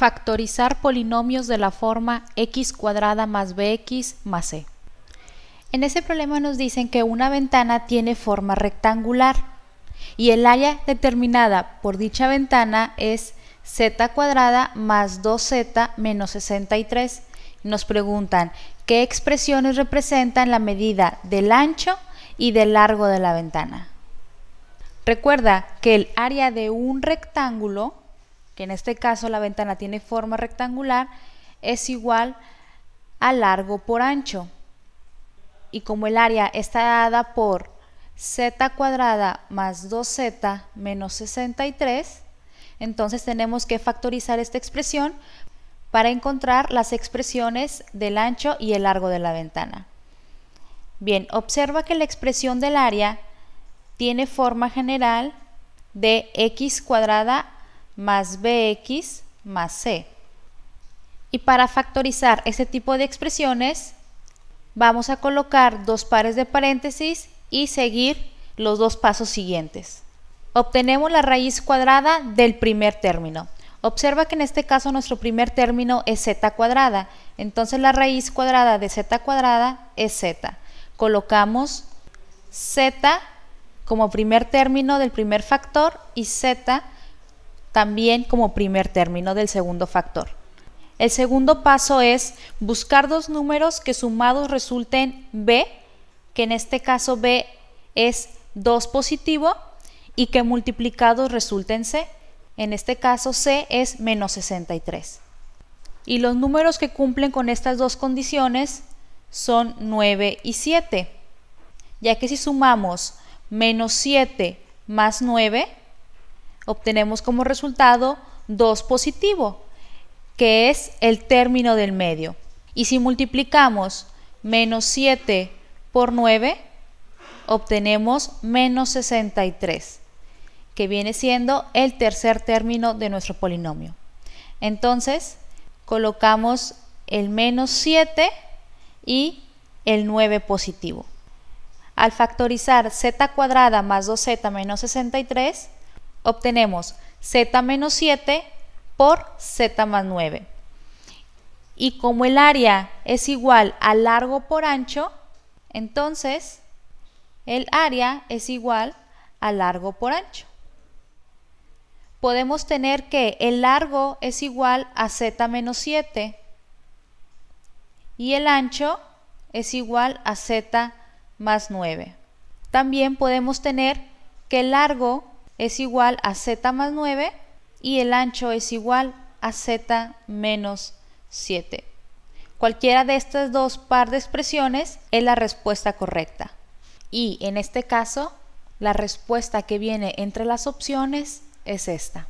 factorizar polinomios de la forma x cuadrada más bx más c. En ese problema nos dicen que una ventana tiene forma rectangular y el área determinada por dicha ventana es z cuadrada más 2z menos 63. Nos preguntan qué expresiones representan la medida del ancho y del largo de la ventana. Recuerda que el área de un rectángulo en este caso la ventana tiene forma rectangular, es igual a largo por ancho. Y como el área está dada por z cuadrada más 2z menos 63, entonces tenemos que factorizar esta expresión para encontrar las expresiones del ancho y el largo de la ventana. Bien, observa que la expresión del área tiene forma general de x cuadrada más bx más c. Y para factorizar este tipo de expresiones, vamos a colocar dos pares de paréntesis y seguir los dos pasos siguientes. Obtenemos la raíz cuadrada del primer término. Observa que en este caso nuestro primer término es z cuadrada, entonces la raíz cuadrada de z cuadrada es z. Colocamos z como primer término del primer factor y z también como primer término del segundo factor. El segundo paso es buscar dos números que sumados resulten b, que en este caso b es 2 positivo, y que multiplicados resulten c, en este caso c es menos 63. Y los números que cumplen con estas dos condiciones son 9 y 7, ya que si sumamos menos 7 más 9, obtenemos como resultado 2 positivo, que es el término del medio. Y si multiplicamos menos 7 por 9, obtenemos menos 63, que viene siendo el tercer término de nuestro polinomio. Entonces, colocamos el menos 7 y el 9 positivo. Al factorizar z cuadrada más 2z menos 63, obtenemos z menos 7 por z más 9. Y como el área es igual a largo por ancho, entonces el área es igual a largo por ancho. Podemos tener que el largo es igual a z menos 7 y el ancho es igual a z más 9. También podemos tener que el largo es igual a z más 9 y el ancho es igual a z menos 7. Cualquiera de estas dos par de expresiones es la respuesta correcta. Y en este caso, la respuesta que viene entre las opciones es esta.